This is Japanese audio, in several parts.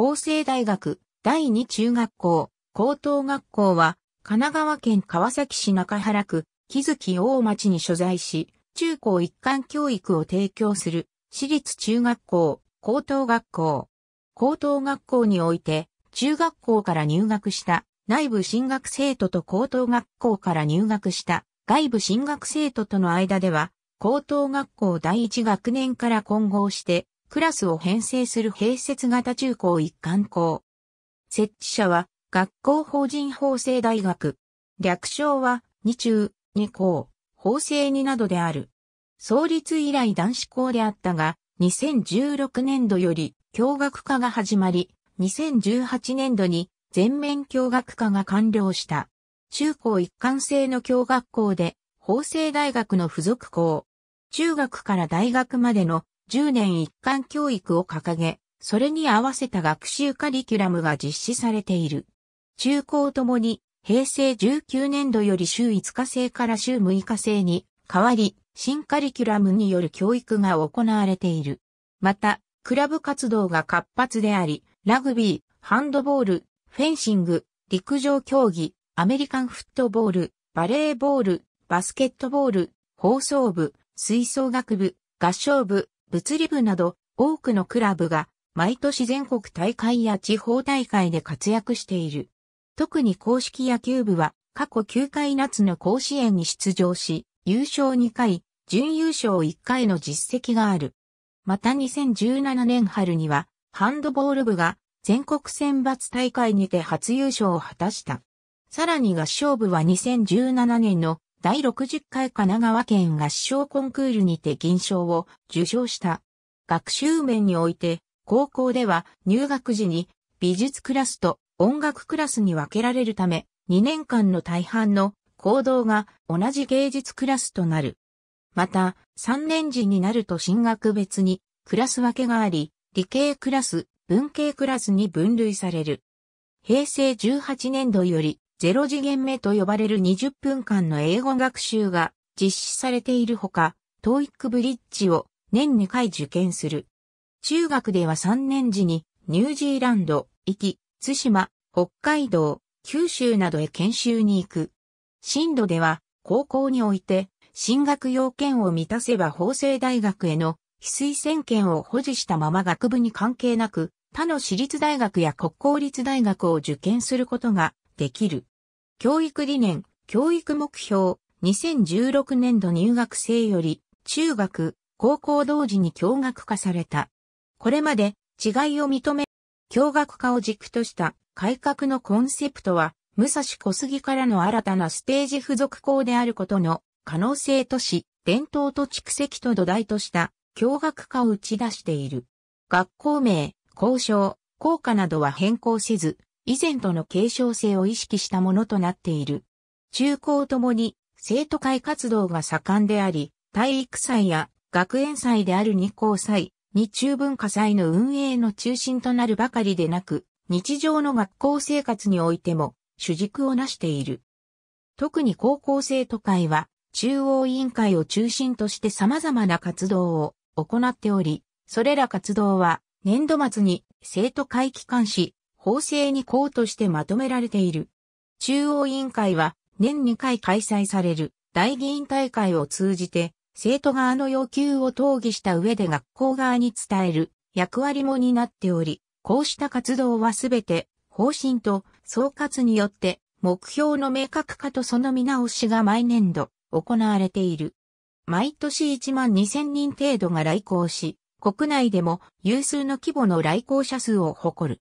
法政大学、第二中学校、高等学校は、神奈川県川崎市中原区、木月大町に所在し、中高一貫教育を提供する、私立中学校、高等学校。高等学校において、中学校から入学した内部進学生徒と高等学校から入学した外部進学生徒との間では、高等学校第一学年から混合してクラスを編成する併設型中高一貫校。設置者は、学校法人法制大学。略称は、二中、二校、法制二などである。創立以来男子校であったが、2016年度より教学科が始まり、2018年度に全面教学科が完了した。中高一貫制の教学校で、法政大学の付属校。中学から大学までの10年一貫教育を掲げ、それに合わせた学習カリキュラムが実施されている。中高ともに平成19年度より週5日制から週6日制に変わり、新カリキュラムによる教育が行われている。また、クラブ活動が活発であり、ラグビー、ハンドボール、フェンシング、陸上競技、アメリカンフットボール、バレーボール、バスケットボール、放送部、吹奏楽部、合唱部、物理部など多くのクラブが毎年全国大会や地方大会で活躍している。特に公式野球部は過去9回夏の甲子園に出場し、優勝2回、準優勝1回の実績がある。また2017年春にはハンドボール部が全国選抜大会にて初優勝を果たした。さらに合唱部は2017年の第60回神奈川県合唱コンクールにて銀賞を受賞した。学習面において、高校では入学時に美術クラスと音楽クラスに分けられるため、2年間の大半の行動が同じ芸術クラスとなる。また、3年時になると進学別にクラス分けがあり、理系クラス、文系クラスに分類される。平成18年度よりゼロ次元目と呼ばれる20分間の英語学習が実施されているほか、トーイックブリッジを年2回受験する。中学では3年時にニュージーランド、行き、津島、北海道、九州などへ研修に行く。進路では高校において進学要件を満たせば法政大学への非推薦権を保持したまま学部に関係なく他の私立大学や国公立大学を受験することができる。教育理念、教育目標、2016年度入学生より、中学、高校同時に教学化された。これまで違いを認め、教学化を軸とした改革のコンセプトは、武蔵小杉からの新たなステージ付属校であることの可能性とし、伝統と蓄積と土台とした教学化を打ち出している。学校名、校章、校歌などは変更せず、以前との継承性を意識したものとなっている。中高ともに生徒会活動が盛んであり、体育祭や学園祭である二校祭、日中文化祭の運営の中心となるばかりでなく、日常の学校生活においても主軸をなしている。特に高校生徒会は中央委員会を中心として様々な活動を行っており、それら活動は年度末に生徒会機関し、法制に項としてまとめられている。中央委員会は年2回開催される大議員大会を通じて生徒側の要求を討議した上で学校側に伝える役割も担っており、こうした活動はすべて方針と総括によって目標の明確化とその見直しが毎年度行われている。毎年1万2000人程度が来校し、国内でも有数の規模の来校者数を誇る。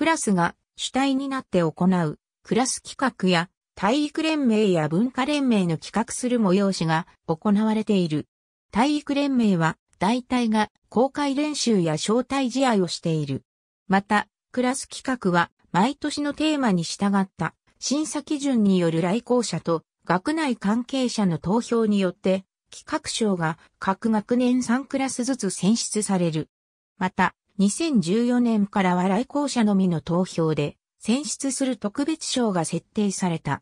クラスが主体になって行う、クラス企画や体育連盟や文化連盟の企画する催しが行われている。体育連盟は大体が公開練習や招待試合をしている。また、クラス企画は毎年のテーマに従った審査基準による来校者と学内関係者の投票によって企画賞が各学年3クラスずつ選出される。また、2014年からは来校者のみの投票で選出する特別賞が設定された。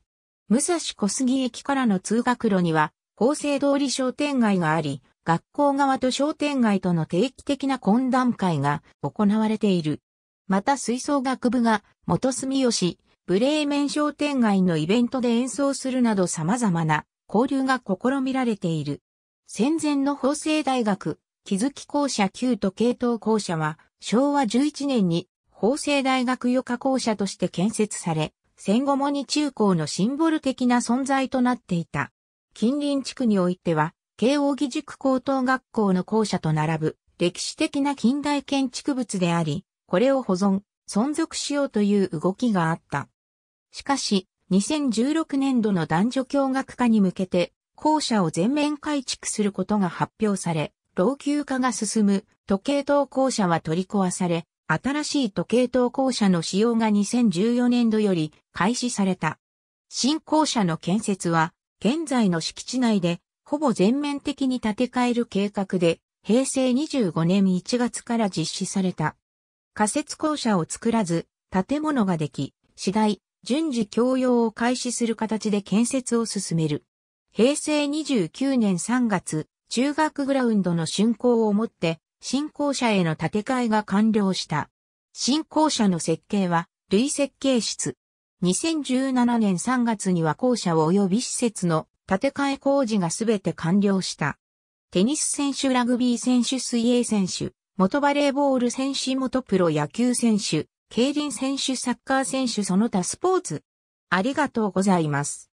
武蔵小杉駅からの通学路には、法政通り商店街があり、学校側と商店街との定期的な懇談会が行われている。また吹奏楽部が元住吉、ブレーメン商店街のイベントで演奏するなど様々な交流が試みられている。戦前の法政大学、木月校舎旧と系統校舎は、昭和11年に法政大学予科校舎として建設され、戦後もに中高のシンボル的な存在となっていた。近隣地区においては、慶応義塾高等学校の校舎と並ぶ歴史的な近代建築物であり、これを保存、存続しようという動きがあった。しかし、2016年度の男女共学化に向けて、校舎を全面改築することが発表され、老朽化が進む時計投稿車は取り壊され、新しい時計投稿車の使用が2014年度より開始された。新校舎の建設は、現在の敷地内で、ほぼ全面的に建て替える計画で、平成25年1月から実施された。仮設校舎を作らず、建物ができ、次第、順次供用を開始する形で建設を進める。平成29年3月、中学グラウンドの竣工をもって、新校舎への建て替えが完了した。新校舎の設計は、類設計室。2017年3月には校舎及び施設の建て替え工事がすべて完了した。テニス選手、ラグビー選手、水泳選手、元バレーボール選手、元プロ野球選手、競輪選手、サッカー選手、その他スポーツ。ありがとうございます。